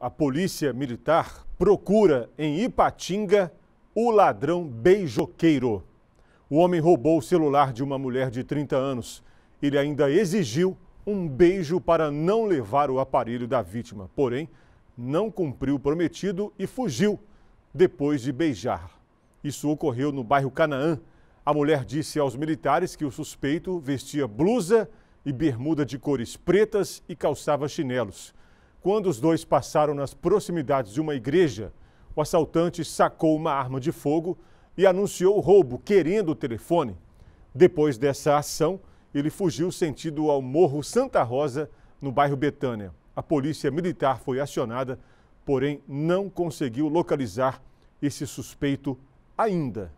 a polícia militar procura em Ipatinga o ladrão beijoqueiro. O homem roubou o celular de uma mulher de 30 anos. Ele ainda exigiu um beijo para não levar o aparelho da vítima, porém, não cumpriu o prometido e fugiu depois de beijar. Isso ocorreu no bairro Canaã. A mulher disse aos militares que o suspeito vestia blusa e bermuda de cores pretas e calçava chinelos. Quando os dois passaram nas proximidades de uma igreja, o assaltante sacou uma arma de fogo e anunciou o roubo, querendo o telefone. Depois dessa ação, ele fugiu sentido ao Morro Santa Rosa, no bairro Betânia. A polícia militar foi acionada, porém não conseguiu localizar esse suspeito ainda.